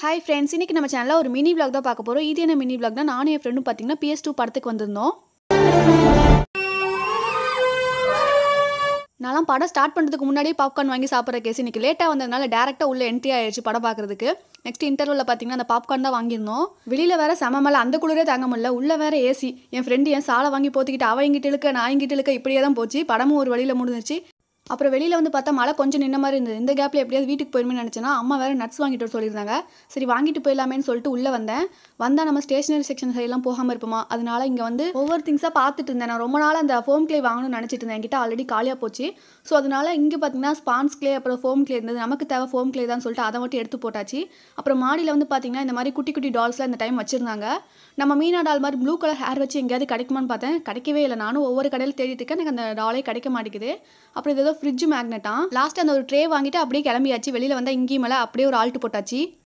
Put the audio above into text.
hi friends இன்னைக்கு நம்ம சேனலில் ஒரு மினி விளாக் தான் பார்க்க போகிறோம் இது என்ன மினி விளாக் தான் நானும் என் ஃப்ரெண்டும் பார்த்தீங்கன்னா பிஎஸ் டூ படத்துக்கு வந்திருந்தோம் நான்லாம் படம் ஸ்டார்ட் பண்ணுறதுக்கு முன்னாடியே பாப்கார்ன் வாங்கி சாப்பிட்ற கேஸ் இன்றைக்கி லேட்டாக வந்ததுனால டேரெக்டாக உள்ளே என்ட்ரி ஆயிடுச்சு படம் பார்க்குறதுக்கு நெக்ஸ்ட் இன்டர்வலில் பார்த்தீங்கன்னா அந்த பாப்கார்ன் தான் வாங்கியிருந்தோம் வெளியில் வேறு செம மேலே அந்த குளிரே தாங்க முடியல உள்ளே வேற ஏசி என் ஃப்ரெண்டு என் சாலை வாங்கி போத்திக்கிட்டு அவங்கிட்ட இங்கிட்டு இழுக்க நான் இங்கிட்ட இழுக்க இப்படியே தான் போச்சு படமும் ஒரு வழியில் முடிஞ்சிச்சு அப்புறம் வெளியில் வந்து பார்த்தா மழை கொஞ்சம் நின்ன மாதிரி இருந்தது இந்த கேப்பில் எப்படியாவது வீட்டுக்கு போயிடுமே நினச்சேன்னா அம்மா வேறு நட்ஸ் வாங்கிட்டு சொல்லியிருந்தாங்க சரி வாங்கிட்டு போயிடலாமேன்னு சொல்லிட்டு உள்ளே வந்தேன் வந்தால் நம்ம ஸ்டேஷனரி செக்ஷன் சைடெலாம் போகாமல் இருப்போமா அதனால இங்கே வந்து ஒவ்வொரு திங்ஸாக பார்த்துட்டு இருந்தேன் நான் ரொம்ப நாள் அந்த ஃபோம் கிளே வாங்கணும்னு நினச்சிட்டு இருந்தேன் என்கிட்ட ஆல்ரெடி காலியாக போச்சு ஸோ அதனால் இங்கே பார்த்தீங்கன்னா ஸ்பான்ஸ் கிளே அப்புறம் ஃபோம் கிளே இருந்தது நமக்கு தேவை ஃபோம் கிளே தான் சொல்லிட்டு அதை மட்டும் எடுத்து போட்டாச்சு அப்புறம் மாடியில் வந்து பார்த்தீங்கன்னா இந்த மாதிரி குட்டி குட்டி டால்ஸ்லாம் இந்த டைம் வச்சுருந்தாங்க நம்ம மீனா டால் மாதிரி ப்ளூ கலர் ஹேர் வச்சு எங்கேயாவது கிடைக்குமான்னு பார்த்தேன் கிடைக்கவே இல்லை நானும் ஒவ்வொரு கடையில் தேடிட்டு இருக்கேன் எனக்கு அந்த டாலே கிடைக்க மாட்டேங்குது அப்புறம் இது ஏதோ ஃப்ரிட்ஜ் மேக்னட்டா லாஸ்ட் அந்த ஒரு ட்ரே வாங்கிட்டு அப்படியே கிளம்பியாச்சு வெளியில் வந்தால் இங்கேயும் மேலே அப்படியே ஒரு ஆல்ட்டு போட்டாச்சு